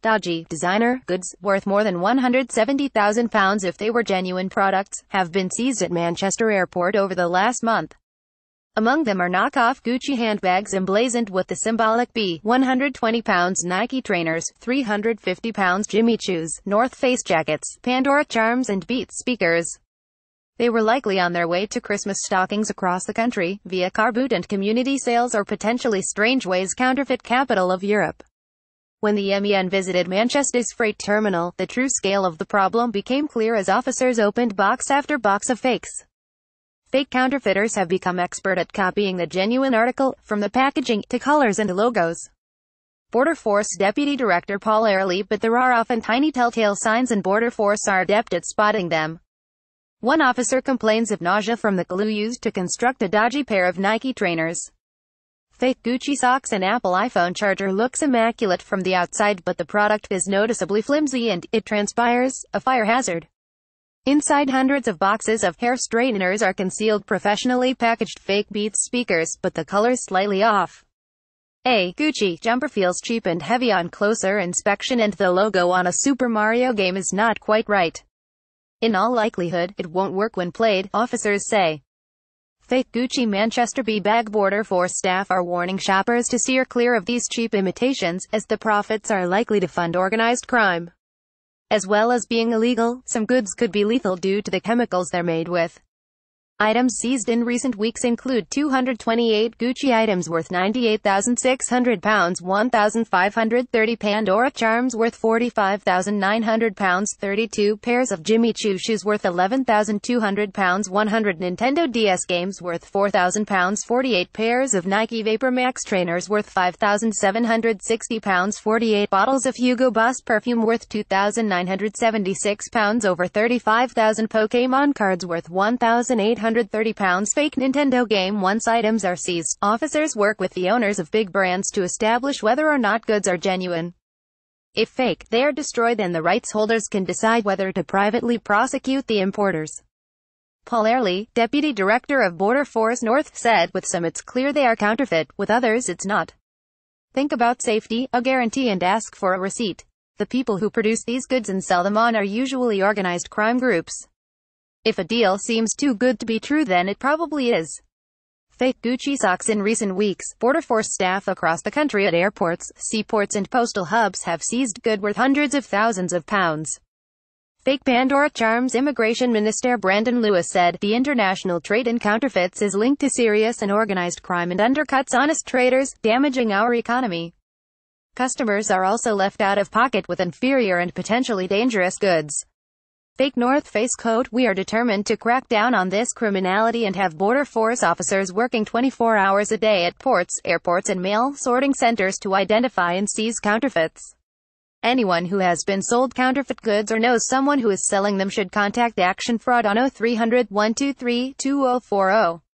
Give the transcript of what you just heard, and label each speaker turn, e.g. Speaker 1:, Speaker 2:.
Speaker 1: dodgy designer goods worth more than £170,000 if they were genuine products, have been seized at Manchester Airport over the last month. Among them are knockoff Gucci handbags emblazoned with the symbolic B, £120 Nike trainers, £350 Jimmy Choo's, North Face jackets, Pandora charms and Beats speakers. They were likely on their way to Christmas stockings across the country, via car boot and community sales or potentially strange ways counterfeit capital of Europe. When the MEN visited Manchester's freight terminal, the true scale of the problem became clear as officers opened box after box of fakes. Fake counterfeiters have become expert at copying the genuine article, from the packaging, to colors and logos. Border Force Deputy Director Paul Early but there are often tiny telltale signs and Border Force are adept at spotting them. One officer complains of nausea from the glue used to construct a dodgy pair of Nike trainers. Fake Gucci socks and Apple iPhone charger looks immaculate from the outside but the product is noticeably flimsy and, it transpires, a fire hazard. Inside hundreds of boxes of hair straighteners are concealed professionally packaged fake Beats speakers, but the color's slightly off. A Gucci jumper feels cheap and heavy on closer inspection and the logo on a Super Mario game is not quite right. In all likelihood, it won't work when played, officers say. Fake Gucci Manchester B bag border force staff are warning shoppers to steer clear of these cheap imitations, as the profits are likely to fund organized crime. As well as being illegal, some goods could be lethal due to the chemicals they're made with. Items seized in recent weeks include 228 Gucci items worth £98,600, 1,530 Pandora charms worth £45,900, 32 pairs of Jimmy Choo shoes worth £11,200, 100 Nintendo DS games worth £4,000, 48 pairs of Nike Vapor Max trainers worth £5,760, 48 bottles of Hugo Boss perfume worth £2,976, over 35,000 Pokemon cards worth 1,800 £130 fake Nintendo game once items are seized. Officers work with the owners of big brands to establish whether or not goods are genuine. If fake, they are destroyed and the rights holders can decide whether to privately prosecute the importers. Paul Ehrlich, Deputy Director of Border Force North, said, with some it's clear they are counterfeit, with others it's not. Think about safety, a guarantee and ask for a receipt. The people who produce these goods and sell them on are usually organized crime groups. If a deal seems too good to be true then it probably is. Fake Gucci socks In recent weeks, Border Force staff across the country at airports, seaports and postal hubs have seized goods worth hundreds of thousands of pounds. Fake Pandora charms Immigration Minister Brandon Lewis said, the international trade in counterfeits is linked to serious and organized crime and undercuts honest traders, damaging our economy. Customers are also left out of pocket with inferior and potentially dangerous goods. Fake North Face Code We are determined to crack down on this criminality and have Border Force officers working 24 hours a day at ports, airports and mail sorting centers to identify and seize counterfeits. Anyone who has been sold counterfeit goods or knows someone who is selling them should contact Action Fraud on 0300 123 2040.